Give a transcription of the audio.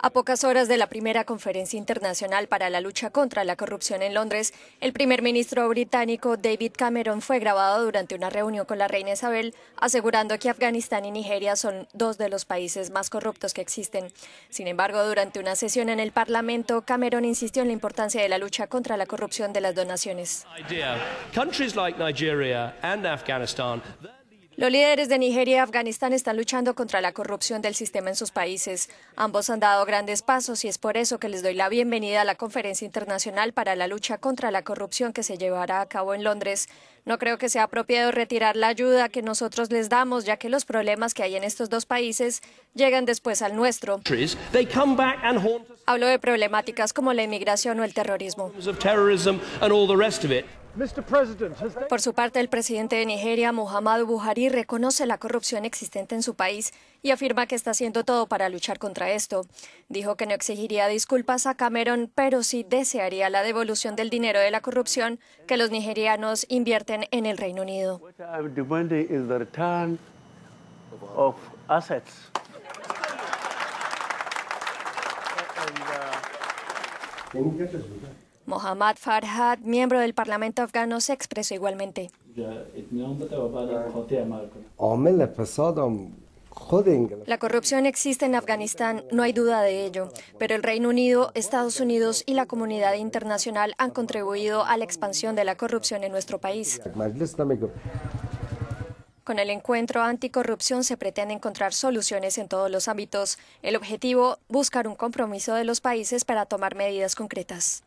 A pocas horas de la primera conferencia internacional para la lucha contra la corrupción en Londres, el primer ministro británico David Cameron fue grabado durante una reunión con la reina Isabel, asegurando que Afganistán y Nigeria son dos de los países más corruptos que existen. Sin embargo, durante una sesión en el Parlamento, Cameron insistió en la importancia de la lucha contra la corrupción de las donaciones. Los líderes de Nigeria y Afganistán están luchando contra la corrupción del sistema en sus países. Ambos han dado grandes pasos y es por eso que les doy la bienvenida a la Conferencia Internacional para la Lucha contra la Corrupción que se llevará a cabo en Londres. No creo que sea apropiado retirar la ayuda que nosotros les damos, ya que los problemas que hay en estos dos países llegan después al nuestro. Hablo de problemáticas como la inmigración o el terrorismo. Por su parte, el presidente de Nigeria, Muhammadu Buhari, reconoce la corrupción existente en su país y afirma que está haciendo todo para luchar contra esto. Dijo que no exigiría disculpas a Cameron, pero sí desearía la devolución del dinero de la corrupción que los nigerianos invierten en el Reino Unido. Mohammad Farhad, miembro del Parlamento afgano, se expresó igualmente. Um em la corrupción existe en Afganistán, no hay duda de ello, pero el Reino Unido, Estados Unidos y la comunidad internacional han contribuido a la expansión de la corrupción en nuestro país. Con el encuentro anticorrupción se pretende encontrar soluciones en todos los ámbitos. El objetivo, buscar un compromiso de los países para tomar medidas concretas.